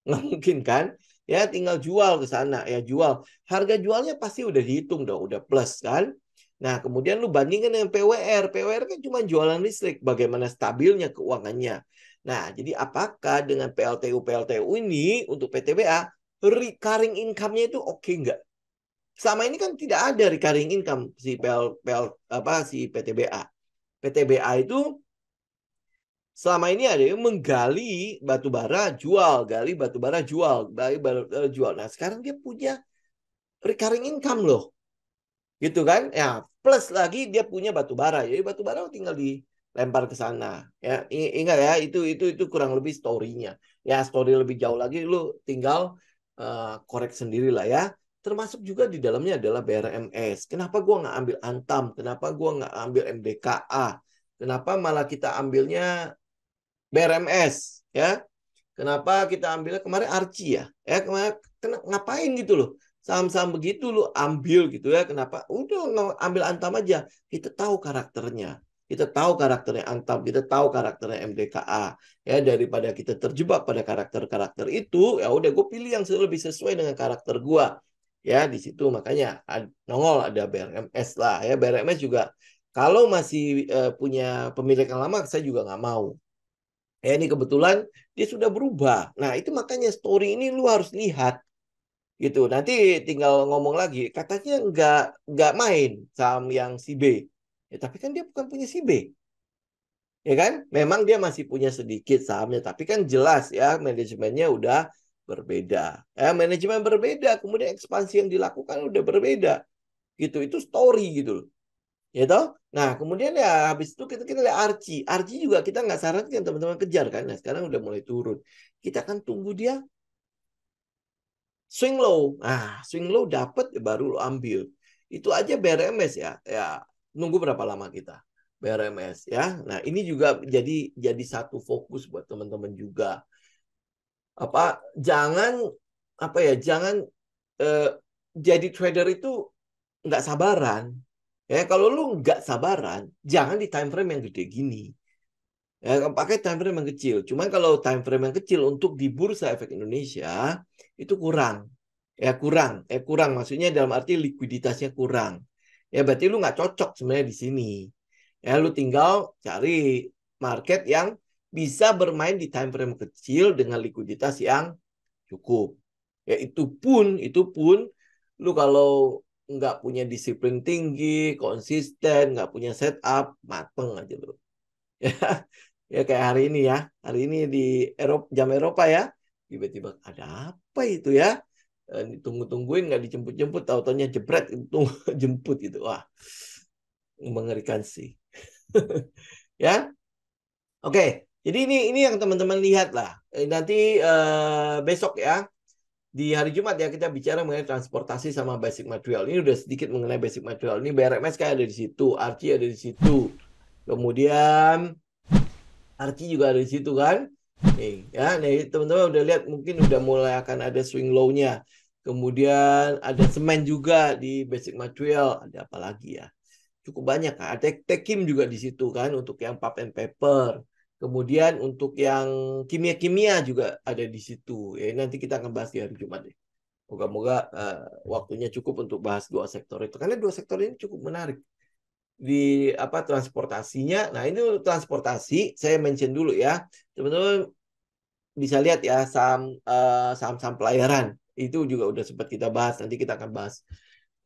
Nggak mungkin kan? Ya tinggal jual ke sana ya jual. Harga jualnya pasti udah dihitung dong, udah plus kan? Nah kemudian lu bandingkan dengan PWR. PWR kan cuma jualan listrik. Bagaimana stabilnya keuangannya? Nah jadi apakah dengan PLTU PLTU ini untuk PTBA recurring income-nya itu oke okay nggak? Selama ini kan tidak ada recurring income si PL, PL apa si PTBA. PTBA itu selama ini ada yang menggali batu bara jual, gali batu bara jual, gali batu bara eh, jual. Nah, sekarang dia punya recurring income loh. Gitu kan? Ya, plus lagi dia punya batu bara. Jadi batu bara tinggal dilempar ke sana. Ya, ingat ya, itu itu itu kurang lebih storynya Ya, story lebih jauh lagi lu tinggal uh, korek sendiri lah ya termasuk juga di dalamnya adalah BRMS. Kenapa gue nggak ambil Antam? Kenapa gue nggak ambil MDKA? Kenapa malah kita ambilnya BRMS? Ya, kenapa kita ambilnya kemarin Arci ya? Ya kemarin kena, ngapain gitu loh? Saham-saham begitu loh ambil gitu ya? Kenapa? Udah ambil Antam aja. Kita tahu karakternya. Kita tahu karakternya Antam, kita tahu karakternya MDKA. Ya daripada kita terjebak pada karakter-karakter itu, ya udah gue pilih yang lebih sesuai dengan karakter gue ya di situ makanya nongol ada BRMS lah ya BRMS juga kalau masih uh, punya pemilik yang lama saya juga nggak mau ya ini kebetulan dia sudah berubah nah itu makanya story ini lu harus lihat gitu nanti tinggal ngomong lagi katanya nggak nggak main saham yang si B ya tapi kan dia bukan punya si B ya kan memang dia masih punya sedikit sahamnya tapi kan jelas ya manajemennya udah berbeda. Ya, manajemen berbeda, kemudian ekspansi yang dilakukan udah berbeda. Gitu, itu story gitu loh. Ya toh? Nah, kemudian ya habis itu kita kita lihat Archie. Archie juga kita nggak sarankan teman-teman kejar kan. Nah, sekarang udah mulai turun. Kita akan tunggu dia swing low. ah swing low dapat ya baru lo ambil. Itu aja BRMS ya. Ya, nunggu berapa lama kita? BRMS ya. Nah, ini juga jadi jadi satu fokus buat teman-teman juga apa jangan apa ya jangan eh, jadi trader itu nggak sabaran ya kalau lu nggak sabaran jangan di time frame yang gede gini ya pakai time frame yang kecil cuman kalau time frame yang kecil untuk di bursa efek Indonesia itu kurang ya kurang ya kurang maksudnya dalam arti likuiditasnya kurang ya berarti lu nggak cocok sebenarnya di sini ya lu tinggal cari market yang bisa bermain di time frame kecil dengan likuiditas yang cukup. Ya itu pun, itu pun lu kalau nggak punya disiplin tinggi, konsisten, nggak punya setup, mateng aja lu. Ya, ya kayak hari ini ya, hari ini di Eropa, jam Eropa ya, tiba-tiba ada apa itu ya? Eh, tunggu tungguin nggak dijemput-jemput, tautannya jebret, itu jemput gitu. Wah, mengerikan sih. ya, Oke, okay. Jadi ini ini yang teman-teman lihat lah. Eh, nanti uh, besok ya di hari Jumat ya kita bicara mengenai transportasi sama basic material. Ini udah sedikit mengenai basic material. Ini BRMS kayak ada di situ, RC ada di situ. Kemudian RC juga ada di situ kan? Nih ya, nih teman-teman udah lihat mungkin udah mulai akan ada swing low-nya. Kemudian ada semen juga di basic material, ada apa lagi ya? Cukup banyak kan. Ada tekim juga di situ kan untuk yang pap and paper. Kemudian untuk yang kimia-kimia juga ada di situ. Ya, nanti kita akan bahas di hari Jumat deh. Moga-moga uh, waktunya cukup untuk bahas dua sektor itu karena dua sektor ini cukup menarik di apa transportasinya. Nah, ini untuk transportasi saya mention dulu ya. Teman-teman bisa lihat ya saham eh, saham-saham pelayaran itu juga udah sempat kita bahas. Nanti kita akan bahas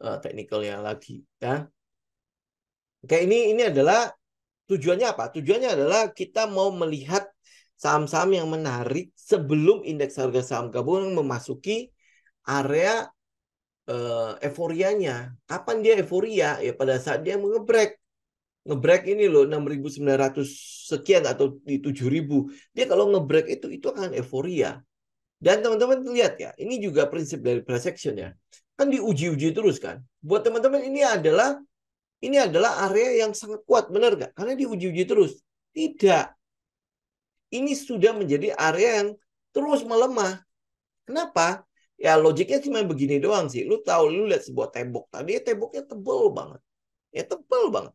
uh, eh, teknikalnya lagi ya. Oke, ini ini adalah Tujuannya apa? Tujuannya adalah kita mau melihat saham-saham yang menarik sebelum indeks harga saham gabungan memasuki area uh, euforianya. Kapan dia euforia? Ya pada saat dia mengebrek. Ngebrek ini loh 6.900 sekian atau di 7.000. Dia kalau ngebrek itu itu akan euforia. Dan teman-teman lihat ya, ini juga prinsip dari price action ya. Kan diuji-uji terus kan. Buat teman-teman ini adalah ini adalah area yang sangat kuat, benar nggak? Karena diuji-uji terus. Tidak. Ini sudah menjadi area yang terus melemah. Kenapa? Ya logiknya cuma begini doang sih. Lu tahu, lu lihat sebuah tembok tadi, ya, temboknya tebel banget. Ya tebel banget.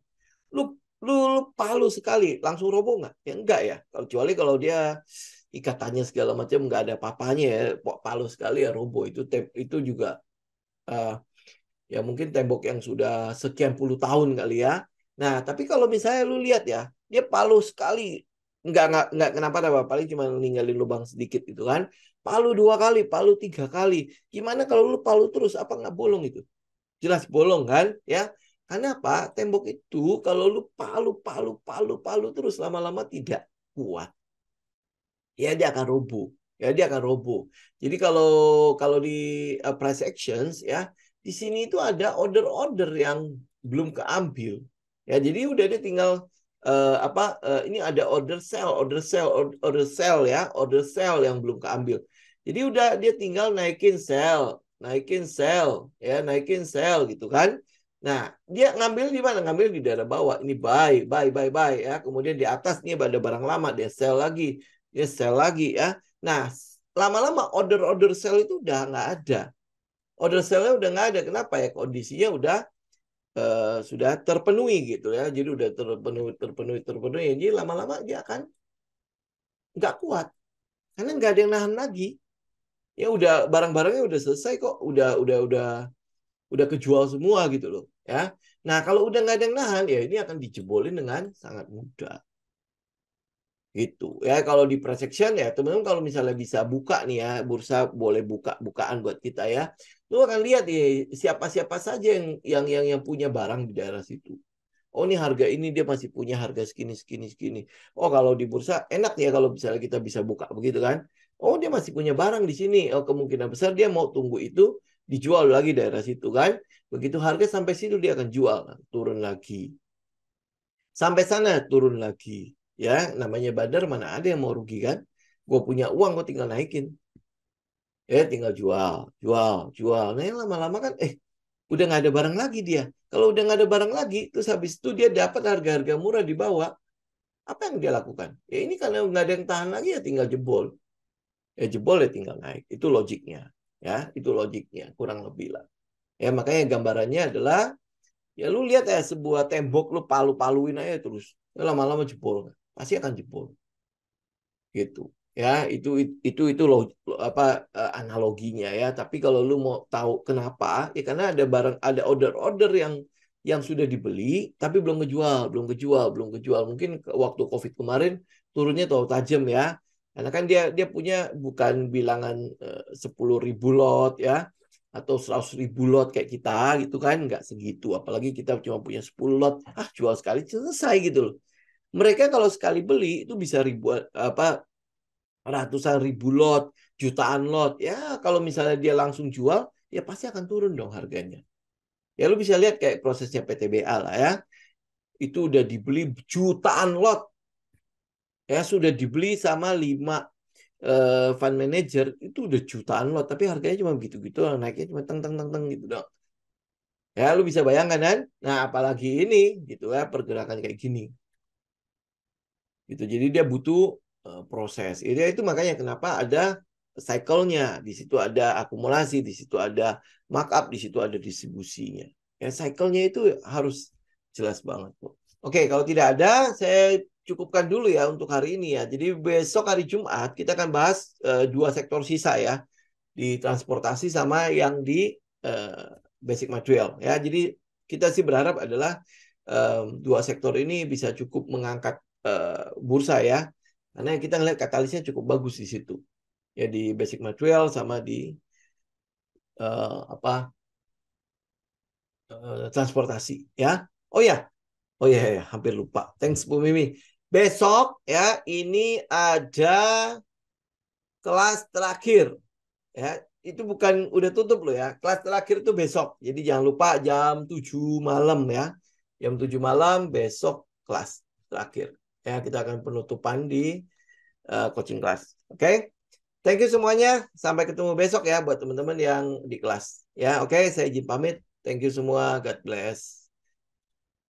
Lu lu, lu palu sekali, langsung roboh nggak? Ya enggak ya. Kecuali kalau dia ikatannya segala macam nggak ada papanya ya, palu sekali ya roboh itu itu juga uh, ya mungkin tembok yang sudah sekian puluh tahun kali ya. Nah, tapi kalau misalnya lu lihat ya, dia palu sekali. Nggak, nggak, nggak kenapa apa paling cuma ninggalin lubang sedikit gitu kan. Palu dua kali, palu tiga kali. Gimana kalau lu palu terus, apa nggak bolong itu? Jelas bolong kan, ya. Kenapa? Tembok itu kalau lu palu, palu, palu, palu terus lama-lama tidak kuat. Ya dia akan roboh. Ya dia akan roboh. Jadi kalau kalau di uh, eh, price actions ya di sini itu ada order-order yang belum keambil. Ya, jadi udah dia tinggal uh, apa uh, ini ada order sell, order sell, order, order sell ya, order sell yang belum keambil. Jadi udah dia tinggal naikin sell, naikin sell, ya, naikin sell gitu kan. Nah, dia ngambil di mana? Ngambil di daerah bawah. Ini buy, buy, buy, buy ya. Kemudian di atas nih ada barang lama, dia sell lagi, dia sell lagi ya. Nah, lama-lama order-order sell itu udah nggak ada order sellernya udah nggak ada. Kenapa ya? Kondisinya udah uh, sudah terpenuhi gitu ya. Jadi udah terpenuhi, terpenuhi, terpenuhi. Jadi lama-lama dia akan nggak kuat karena nggak ada yang nahan lagi. Ya udah barang-barangnya udah selesai kok. Udah udah udah udah kejual semua gitu loh ya. Nah kalau udah nggak ada yang nahan ya ini akan dijebolin dengan sangat mudah gitu ya kalau di price ya teman-teman kalau misalnya bisa buka nih ya bursa boleh buka bukaan buat kita ya lu akan lihat ya siapa-siapa saja yang yang yang yang punya barang di daerah situ oh ini harga ini dia masih punya harga segini segini segini oh kalau di bursa enak ya kalau misalnya kita bisa buka begitu kan oh dia masih punya barang di sini oh kemungkinan besar dia mau tunggu itu dijual lagi daerah situ kan begitu harga sampai situ dia akan jual turun lagi sampai sana turun lagi ya namanya bandar mana ada yang mau rugi kan gue punya uang gue tinggal naikin ya tinggal jual jual jual nah lama-lama kan eh udah nggak ada barang lagi dia kalau udah nggak ada barang lagi terus habis itu dia dapat harga-harga murah di bawah apa yang dia lakukan ya ini karena nggak ada yang tahan lagi ya tinggal jebol ya jebol ya tinggal naik itu logiknya ya itu logiknya kurang lebih lah ya makanya gambarannya adalah ya lu lihat ya sebuah tembok lu palu-paluin aja terus ya, lama-lama jebol kan pasti akan jebol. Gitu. Ya, itu itu itu lo apa eh, analoginya ya. Tapi kalau lu mau tahu kenapa, ya karena ada barang ada order-order yang yang sudah dibeli tapi belum kejual, belum kejual, belum kejual. Mungkin waktu Covid kemarin turunnya tahu tajam ya. Karena kan dia dia punya bukan bilangan eh, sepuluh ribu lot ya atau seratus ribu lot kayak kita gitu kan nggak segitu apalagi kita cuma punya 10 lot ah jual sekali selesai gitu loh mereka kalau sekali beli itu bisa ribuan apa ratusan ribu lot, jutaan lot. Ya, kalau misalnya dia langsung jual, ya pasti akan turun dong harganya. Ya lu bisa lihat kayak prosesnya PTBA lah ya. Itu udah dibeli jutaan lot. Ya sudah dibeli sama lima uh, fund manager itu udah jutaan lot tapi harganya cuma gitu-gitu naiknya cuma teng teng teng teng gitu dong. Ya lu bisa bayangkan kan? Nah, apalagi ini gitu ya pergerakan kayak gini. Gitu. Jadi dia butuh uh, proses. Itu itu makanya kenapa ada cycle-nya, di situ ada akumulasi, di situ ada markup, di situ ada distribusinya. Ya, cycle-nya itu harus jelas banget. Oke, kalau tidak ada, saya cukupkan dulu ya untuk hari ini ya. Jadi besok hari Jumat kita akan bahas uh, dua sektor sisa ya di transportasi sama yang di uh, basic material ya. Jadi kita sih berharap adalah um, dua sektor ini bisa cukup mengangkat Eh, bursa ya. Karena kita lihat katalisnya cukup bagus di situ. Ya di basic material sama di uh, apa uh, transportasi ya. Oh ya. Oh ya, ya, hampir lupa. Thanks Bu Mimi. Besok ya ini ada kelas terakhir ya itu bukan udah tutup loh ya. Kelas terakhir itu besok. Jadi jangan lupa jam 7 malam ya. Jam 7 malam besok kelas terakhir. Ya, kita akan penutupan di uh, coaching class. Oke. Okay? Thank you semuanya. Sampai ketemu besok ya buat teman-teman yang di kelas. Ya, oke, okay? saya izin pamit. Thank you semua. God bless.